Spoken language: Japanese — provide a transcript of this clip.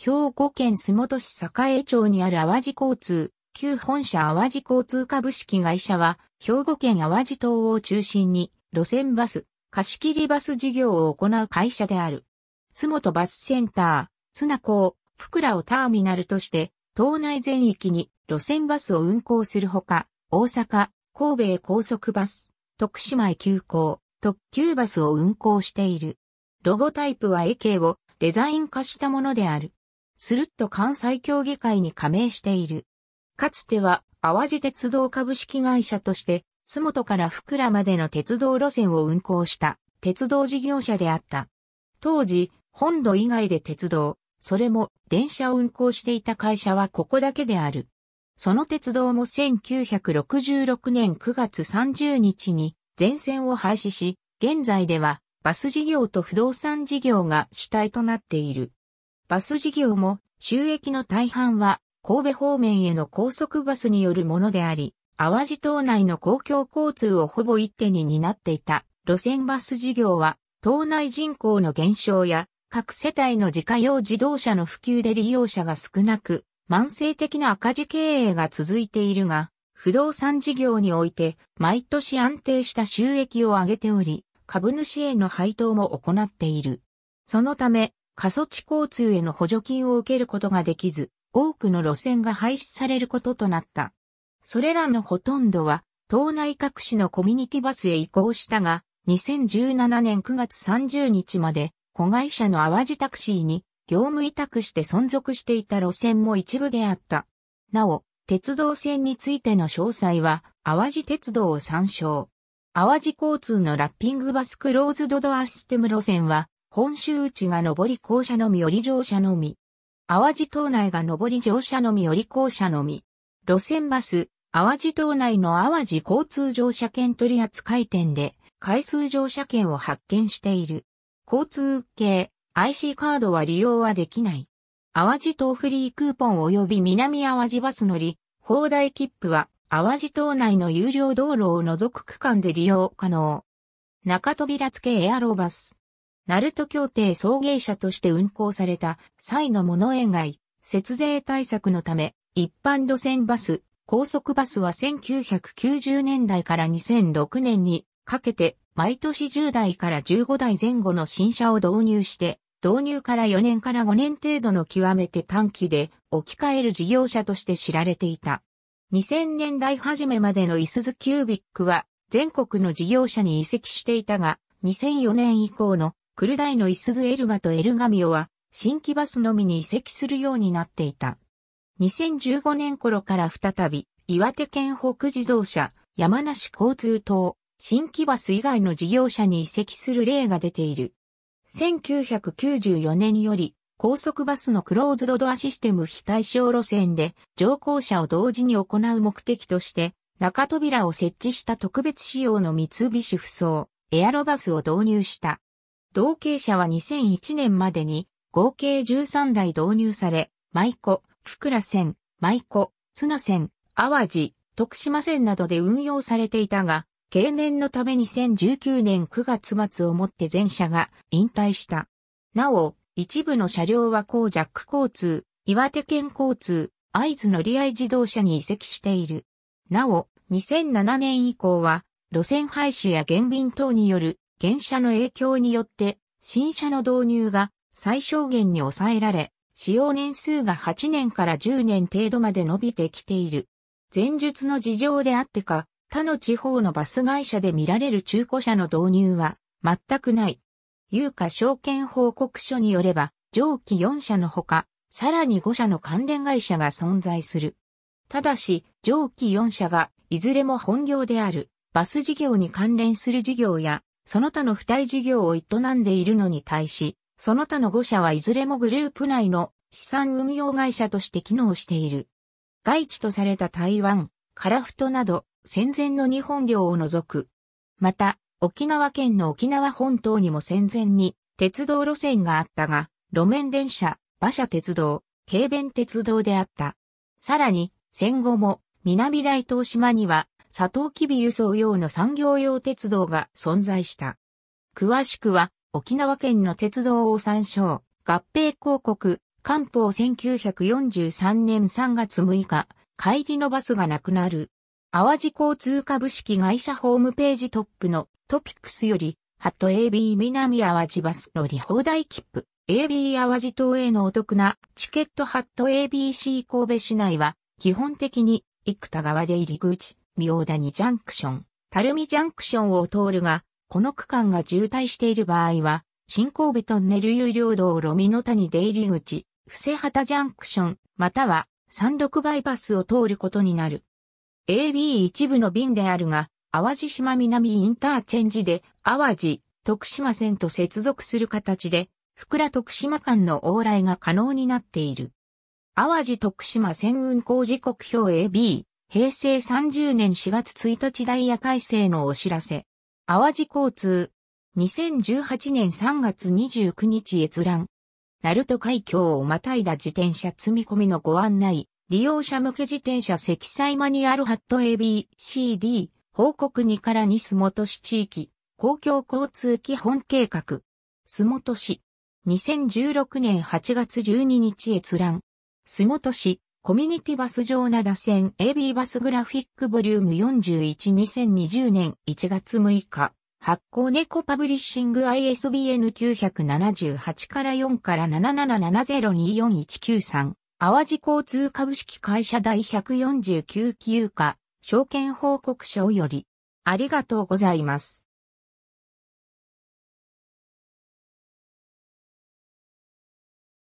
兵庫県洲本市栄町にある淡路交通、旧本社淡路交通株式会社は、兵庫県淡路島を中心に、路線バス、貸切バス事業を行う会社である。洲本バスセンター、綱港、福良をターミナルとして、島内全域に路線バスを運行するほか、大阪、神戸高速バス、徳島へ急行、特急バスを運行している。ロゴタイプは AK をデザイン化したものである。スルッと関西協議会に加盟している。かつては、淡路鉄道株式会社として、洲本から福良までの鉄道路線を運行した鉄道事業者であった。当時、本土以外で鉄道、それも電車を運行していた会社はここだけである。その鉄道も1966年9月30日に全線を廃止し、現在ではバス事業と不動産事業が主体となっている。バス事業も収益の大半は神戸方面への高速バスによるものであり、淡路島内の公共交通をほぼ一手に担っていた路線バス事業は、島内人口の減少や各世帯の自家用自動車の普及で利用者が少なく、慢性的な赤字経営が続いているが、不動産事業において毎年安定した収益を上げており、株主への配当も行っている。そのため、過疎地交通への補助金を受けることができず、多くの路線が廃止されることとなった。それらのほとんどは、島内各市のコミュニティバスへ移行したが、2017年9月30日まで、子会社の淡路タクシーに業務委託して存続していた路線も一部であった。なお、鉄道線についての詳細は、淡路鉄道を参照。淡路交通のラッピングバスクローズドドアシステム路線は、本州内が上り校舎のみより乗車のみ。淡路島内が上り乗車のみより校舎のみ。路線バス、淡路島内の淡路交通乗車券取扱店で、回数乗車券を発見している。交通系 IC カードは利用はできない。淡路島フリークーポン及び南淡路バス乗り、放題切符は淡路島内の有料道路を除く区間で利用可能。中扉付けエアロバス。ナルト協定送迎車として運行された際の物園外、節税対策のため、一般路線バス、高速バスは1990年代から2006年にかけて、毎年10代から15代前後の新車を導入して、導入から4年から5年程度の極めて短期で置き換える事業者として知られていた。2000年代初めまでのイスズキュービックは全国の事業者に移籍していたが、2004年以降のクルダイのイスズエルガとエルガミオは、新規バスのみに移籍するようになっていた。2015年頃から再び、岩手県北自動車、山梨交通等、新規バス以外の事業者に移籍する例が出ている。1994年より、高速バスのクローズドドアシステム非対象路線で、乗降者を同時に行う目的として、中扉を設置した特別仕様の三菱不走、エアロバスを導入した。同系車は2001年までに合計13台導入され、舞子、福良線、舞子、綱線、淡路、徳島線などで運用されていたが、経年のため2019年9月末をもって全車が引退した。なお、一部の車両は高ジャック交通、岩手県交通、合図乗り合い自動車に移籍している。なお、2007年以降は、路線廃止や減便等による現車の影響によって、新車の導入が最小限に抑えられ、使用年数が8年から10年程度まで伸びてきている。前述の事情であってか、他の地方のバス会社で見られる中古車の導入は全くない。有価証券報告書によれば、上記4社のほか、さらに5社の関連会社が存在する。ただし、上記4社がいずれも本業であるバス事業に関連する事業やその他の付帯事業を営んでいるのに対し、その他の5社はいずれもグループ内の資産運用会社として機能している。外地とされた台湾、カラフトなど戦前の日本領を除く。また、沖縄県の沖縄本島にも戦前に鉄道路線があったが、路面電車、馬車鉄道、軽便鉄道であった。さらに、戦後も南大東島にはサトウキビ輸送用の産業用鉄道が存在した。詳しくは、沖縄県の鉄道を参照、合併広告、官報1943年3月6日、帰りのバスがなくなる。淡路交通株式会社ホームページトップのトピックスより、ハット AB 南淡路バス乗り放題切符、AB 淡路島へのお得なチケットハット ABC 神戸市内は、基本的に幾田川で入り口、明谷ジャンクション、垂水ジャンクションを通るが、この区間が渋滞している場合は、新神戸トンネル有料道路美の谷出入り口、伏せ旗ジャンクション、または、三六バイパスを通ることになる。AB 一部の便であるが、淡路島南インターチェンジで、淡路、徳島線と接続する形で、福良徳島間の往来が可能になっている。淡路徳島線運行時刻表 AB、平成30年4月1日ダイヤ改正のお知らせ。淡路交通。2018年3月29日閲覧。鳴門海峡をまたいだ自転車積み込みのご案内。利用者向け自転車積載マニュアルハット ABCD 報告2から2洲本市地域公共交通基本計画。洲本市。2016年8月12日閲覧。洲本市。コミュニティバス上灘線 AB バスグラフィックボリューム41 2020年1月6日、発行猫パブリッシング ISBN 978から4から7 7 7 0 2 4 1 9 3淡路交通株式会社第149期有価証券報告書よりありがとうございます。